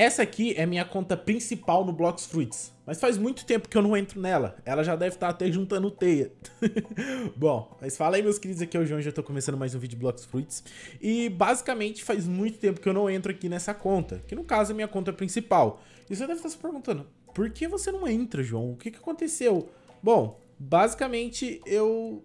Essa aqui é minha conta principal no Blox Fruits, mas faz muito tempo que eu não entro nela. Ela já deve estar até juntando teia. Bom, mas fala aí meus queridos, aqui é o João, já estou começando mais um vídeo de Blocks Fruits. E basicamente faz muito tempo que eu não entro aqui nessa conta, que no caso é minha conta principal. E você deve estar se perguntando, por que você não entra, João? O que, que aconteceu? Bom, basicamente eu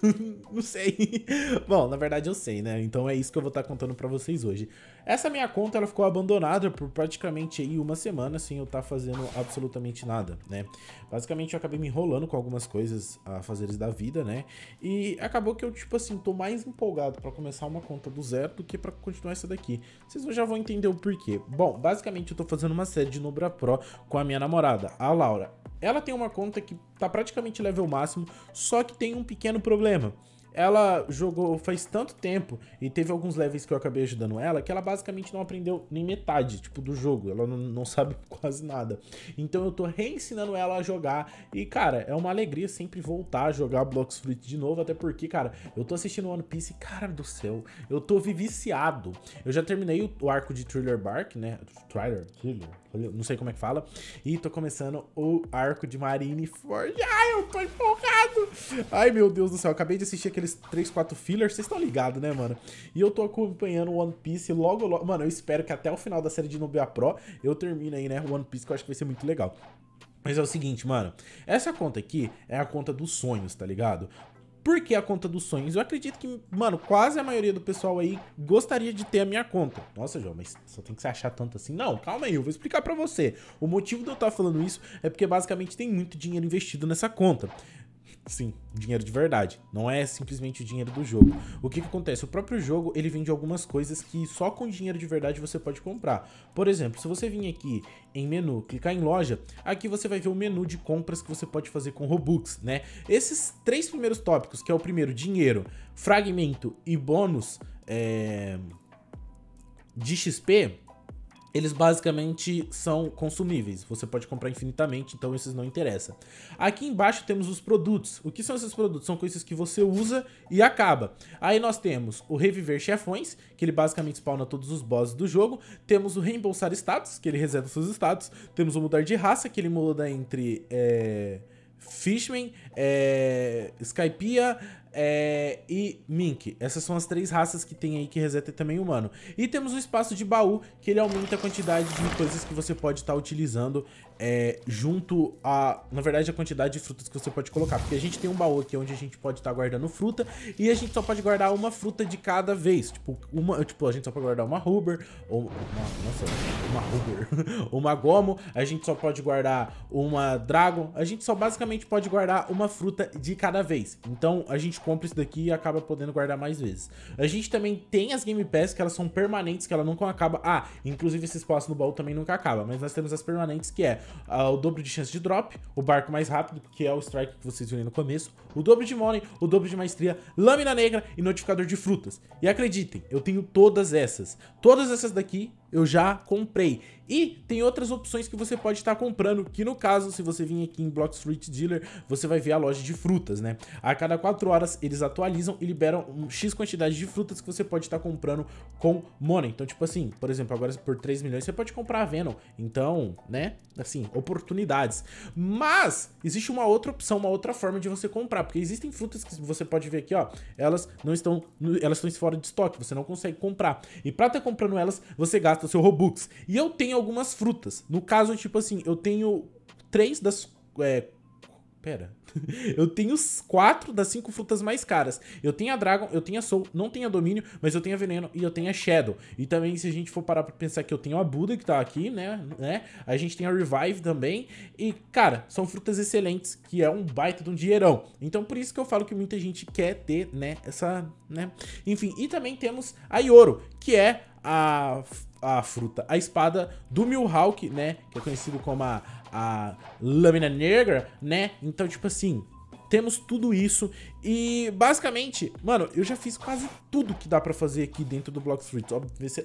não sei. Bom, na verdade eu sei, né? Então é isso que eu vou estar tá contando para vocês hoje. Essa minha conta ela ficou abandonada por praticamente aí uma semana sem eu estar tá fazendo absolutamente nada, né? Basicamente eu acabei me enrolando com algumas coisas a fazeres da vida, né? E acabou que eu tipo assim, tô mais empolgado para começar uma conta do zero do que para continuar essa daqui. Vocês já vão entender o porquê. Bom, basicamente eu tô fazendo uma série de Nobra Pro com a minha namorada, a Laura. Ela tem uma conta que tá praticamente level máximo, só que tem um pequeno problema. Ela jogou faz tanto tempo e teve alguns levels que eu acabei ajudando ela que ela basicamente não aprendeu nem metade, tipo, do jogo. Ela não, não sabe quase nada. Então eu tô reensinando ela a jogar e, cara, é uma alegria sempre voltar a jogar Blocks Fruit de novo, até porque, cara, eu tô assistindo One Piece e, cara do céu, eu tô viciado. Eu já terminei o, arco de Thriller Bark, né? Thriller, Thriller, não sei como é que fala. E tô começando o arco de Marineford. Ai, eu tô empolgado! Ai, meu Deus do céu, acabei de assistir aqueles 3, 4 fillers, vocês estão ligados, né, mano? E eu tô acompanhando One Piece logo, logo... Mano, eu espero que até o final da série de Nubia Pro eu termine aí, né, One Piece, que eu acho que vai ser muito legal. Mas é o seguinte, mano, essa conta aqui é a conta dos sonhos, tá ligado? Por que a conta dos sonhos? Eu acredito que, mano, quase a maioria do pessoal aí gostaria de ter a minha conta. Nossa, João, mas só tem que se achar tanto assim. Não, calma aí, eu vou explicar pra você. O motivo de eu estar tá falando isso é porque basicamente tem muito dinheiro investido nessa conta. Sim, dinheiro de verdade. Não é simplesmente o dinheiro do jogo. O que, que acontece? O próprio jogo ele vende algumas coisas que só com dinheiro de verdade você pode comprar. Por exemplo, se você vir aqui em menu, clicar em loja, aqui você vai ver o menu de compras que você pode fazer com Robux, né? Esses três primeiros tópicos, que é o primeiro, dinheiro, fragmento e bônus é... de XP, eles basicamente são consumíveis. Você pode comprar infinitamente, então esses não interessam. Aqui embaixo temos os produtos. O que são esses produtos? São coisas que você usa e acaba. Aí nós temos o Reviver Chefões, que ele basicamente spawna todos os bosses do jogo. Temos o Reembolsar Status, que ele reserva seus status. Temos o Mudar de Raça, que ele muda entre... É... Fishman, é, Skypia, é, e Mink. Essas são as três raças que tem aí que reseta também humano. E temos um espaço de baú, que ele aumenta a quantidade de coisas que você pode estar tá utilizando é, junto a... Na verdade, a quantidade de frutas que você pode colocar. Porque a gente tem um baú aqui onde a gente pode estar tá guardando fruta e a gente só pode guardar uma fruta de cada vez. Tipo, uma, tipo a gente só pode guardar uma Huber ou... Uma, nossa, uma Huber. uma Gomo. A gente só pode guardar uma Dragon. A gente só basicamente pode guardar uma fruta de cada vez. Então, a gente compra isso daqui e acaba podendo guardar mais vezes. A gente também tem as Game Pass, que elas são permanentes, que ela nunca acaba. Ah, inclusive esse espaço no baú também nunca acaba, mas nós temos as permanentes, que é uh, o dobro de chance de drop, o barco mais rápido, que é o strike que vocês viram no começo, o dobro de money, o dobro de maestria, lâmina negra e notificador de frutas. E acreditem, eu tenho todas essas. Todas essas daqui eu já comprei. E tem outras opções que você pode estar tá comprando, que no caso, se você vir aqui em Block Street Dealer, você vai ver a loja de frutas, né? A cada 4 horas eles atualizam e liberam um X quantidade de frutas que você pode estar tá comprando com Money. Então, tipo assim, por exemplo, agora por 3 milhões você pode comprar a Venom. Então, né? Assim, oportunidades. Mas existe uma outra opção, uma outra forma de você comprar, porque existem frutas que você pode ver aqui, ó, elas não estão, elas estão fora de estoque, você não consegue comprar. E para estar tá comprando elas, você gasta gasta seu Robux. E eu tenho algumas frutas. No caso, tipo assim, eu tenho três das. É, pera. eu tenho quatro das cinco frutas mais caras. Eu tenho a Dragon, eu tenho a Soul, não tenho a Domínio, mas eu tenho a Veneno e eu tenho a Shadow. E também, se a gente for parar pra pensar que eu tenho a Buda, que tá aqui, né? né? A gente tem a Revive também. E, cara, são frutas excelentes, que é um baita de um dinheirão. Então, por isso que eu falo que muita gente quer ter, né? Essa, né? Enfim, e também temos a Ioro, que é a a fruta, a espada do Milhawk, né? Que é conhecido como a, a Lâmina Negra, né? Então, tipo assim, temos tudo isso e basicamente, mano, eu já fiz quase tudo que dá pra fazer aqui dentro do Block Fruits.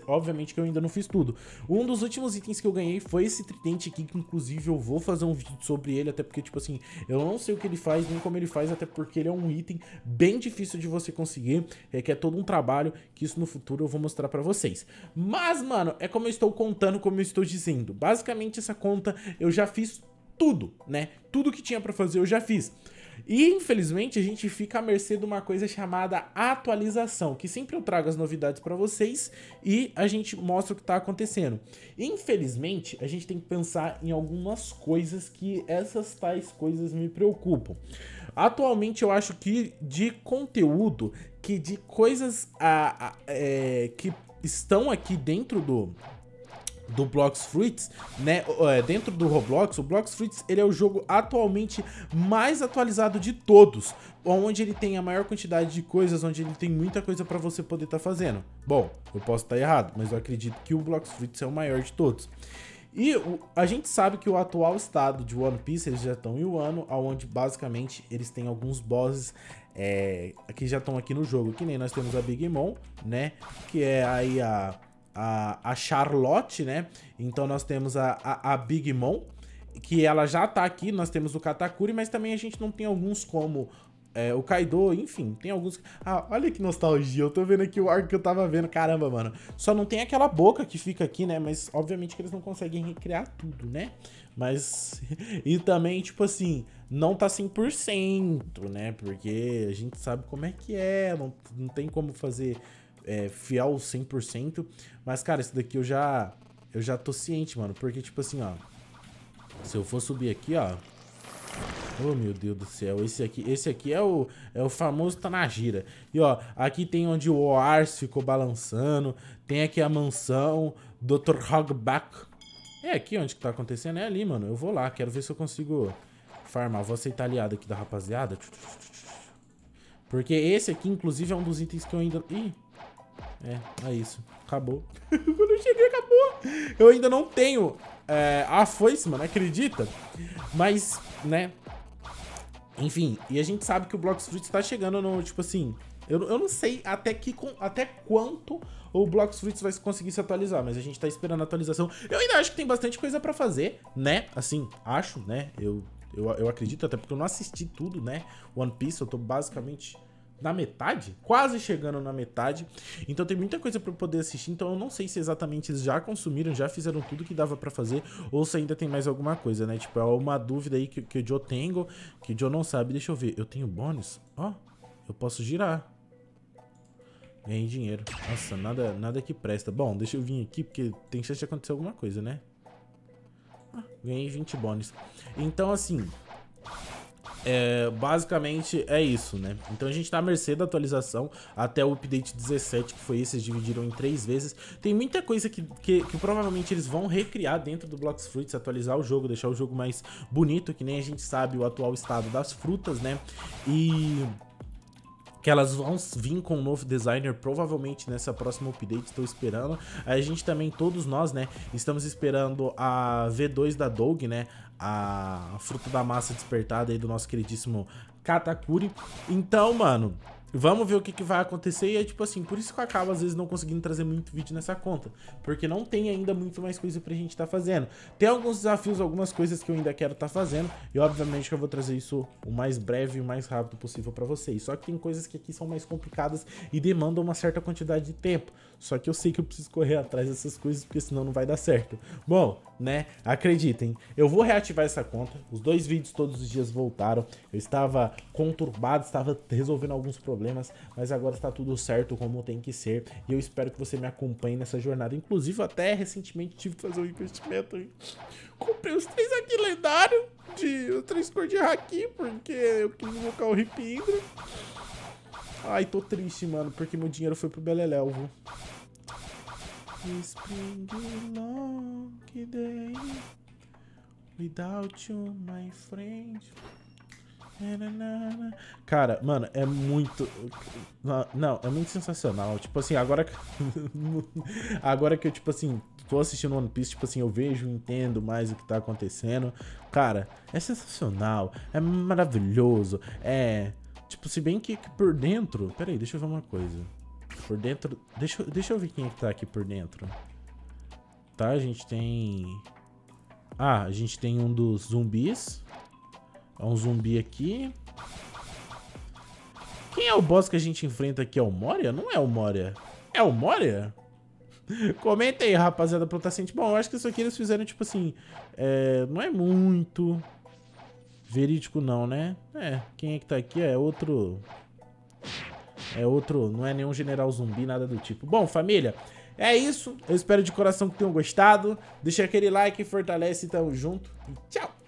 Obviamente que eu ainda não fiz tudo. Um dos últimos itens que eu ganhei foi esse tridente aqui, que inclusive eu vou fazer um vídeo sobre ele, até porque, tipo assim, eu não sei o que ele faz, nem como ele faz, até porque ele é um item bem difícil de você conseguir, requer é, é todo um trabalho, que isso no futuro eu vou mostrar pra vocês. Mas, mano, é como eu estou contando, como eu estou dizendo. Basicamente, essa conta eu já fiz tudo, né? Tudo que tinha pra fazer eu já fiz. E infelizmente a gente fica à mercê de uma coisa chamada atualização, que sempre eu trago as novidades para vocês e a gente mostra o que está acontecendo. Infelizmente, a gente tem que pensar em algumas coisas que essas tais coisas me preocupam. Atualmente eu acho que de conteúdo, que de coisas a, a é, que estão aqui dentro do do Blox Fruits, né? É, dentro do Roblox, o Blox Fruits ele é o jogo atualmente mais atualizado de todos, onde ele tem a maior quantidade de coisas, onde ele tem muita coisa para você poder estar tá fazendo. Bom, eu posso estar tá errado, mas eu acredito que o Blox Fruits é o maior de todos. E o, a gente sabe que o atual estado de One Piece, eles já estão em um ano, onde basicamente eles têm alguns bosses é, que já estão aqui no jogo, que nem nós temos a Big Mom, né? Que é aí a a, a Charlotte, né? Então nós temos a, a, a Big Mom, que ela já tá aqui, nós temos o Katakuri, mas também a gente não tem alguns como é, o Kaido, enfim, tem alguns. Ah, olha que nostalgia. Eu tô vendo aqui o arco que eu tava vendo. Caramba, mano. Só não tem aquela boca que fica aqui, né? Mas obviamente que eles não conseguem recriar tudo, né? Mas. e também, tipo assim, não tá 100%, né? Porque a gente sabe como é que é. Não, não tem como fazer é, fiel 100%. Mas, cara, isso daqui eu já, eu já tô ciente, mano. Porque, tipo assim, ó. Se eu for subir aqui, ó. Oh, meu Deus do céu. Esse aqui, esse aqui é o, é o famoso Tanajira. Tá e, ó, aqui tem onde o Oars ficou balançando. Tem aqui a mansão Dr. Hogback. É aqui onde que tá acontecendo. É ali, mano. Eu vou lá. Quero ver se eu consigo farmar. Vou aceitar aliado aqui da rapaziada. Porque esse aqui, inclusive, é um dos itens que eu ainda... Ih! É, é isso. Acabou. Quando eu cheguei, acabou. Eu ainda não tenho é, a foice, mano, acredita? Mas, né... Enfim, e a gente sabe que o Blox Fruit tá chegando no, tipo assim... Eu, eu não sei até, que, com, até quanto o Blox Fruits vai conseguir se atualizar, mas a gente tá esperando a atualização. Eu ainda acho que tem bastante coisa pra fazer, né? Assim, acho, né? Eu, eu, eu acredito, até porque eu não assisti tudo, né? One Piece, eu tô basicamente na metade, quase chegando na metade. Então tem muita coisa para poder assistir. Então eu não sei se exatamente eles já consumiram, já fizeram tudo que dava para fazer, ou se ainda tem mais alguma coisa, né? Tipo, é uma dúvida aí que, que o Joe tenho, que o Joe não sabe. Deixa eu ver. Eu tenho bônus? Ó, oh, eu posso girar. Ganhei dinheiro. Nossa, nada, nada que presta. Bom, deixa eu vir aqui, porque tem chance de acontecer alguma coisa, né? Ah, ganhei 20 bônus. Então, assim... É, basicamente é isso, né? Então a gente tá à mercê da atualização até o update 17, que foi esse, eles dividiram em três vezes. Tem muita coisa que, que, que provavelmente eles vão recriar dentro do Blocks Fruits, atualizar o jogo, deixar o jogo mais bonito, que nem a gente sabe o atual estado das frutas, né? E que elas vão vir com um novo designer, provavelmente nessa próxima update, estou esperando. A gente também, todos nós, né, estamos esperando a V2 da Dog, né, a fruta da massa despertada aí do nosso queridíssimo Katakuri. Então, mano, Vamos ver o que, que, vai acontecer. E é tipo assim, por isso que eu acabo, às vezes, não conseguindo trazer muito vídeo nessa conta. Porque não tem ainda muito mais coisa pra gente tá fazendo. Tem alguns desafios, algumas coisas que eu ainda quero tá fazendo. E obviamente que eu vou trazer isso o mais breve e o mais rápido possível pra vocês. Só que tem coisas que aqui são mais complicadas e demandam uma certa quantidade de tempo. Só que eu sei que eu preciso correr atrás dessas coisas, porque senão não vai dar certo. Bom, né? Acreditem, eu vou reativar essa conta. Os dois vídeos todos os dias voltaram. Eu estava conturbado, estava resolvendo alguns problemas, mas agora está tudo certo como tem que ser. E eu espero que você me acompanhe nessa jornada. Inclusive, até recentemente tive que fazer um investimento. Hein? Comprei os três aqui lendários de os três cor de haki, porque eu quis invocar o Rip Indra. Ai, tô triste, mano, porque meu dinheiro foi pro Beleléu, viu? Spring long day Without you, my friend Cara, mano, é muito. Não, é muito sensacional. Tipo assim, agora que. agora que eu, tipo assim, tô assistindo One Piece, tipo assim, eu vejo, entendo mais o que tá acontecendo. Cara, é sensacional. É maravilhoso. É. Tipo, se bem que, que por dentro. Pera aí, deixa eu ver uma coisa. Por dentro... Deixa, deixa eu ver quem é que tá aqui por dentro. Tá, a gente tem... Ah, a gente tem um dos zumbis. É um zumbi aqui. Quem é o boss que a gente enfrenta aqui? É o Moria? Não é o Moria. É o Moria? Comenta aí, rapaziada, pra eu estar tá sentindo. Bom, eu acho que isso aqui eles fizeram, tipo assim... É, não é muito... Verídico não, né? É, quem é que tá aqui? É outro... É outro, não é nenhum general zumbi, nada do tipo. Bom, família, é isso. Eu espero de coração que tenham gostado. Deixa aquele like, fortalece, tamo junto e tchau!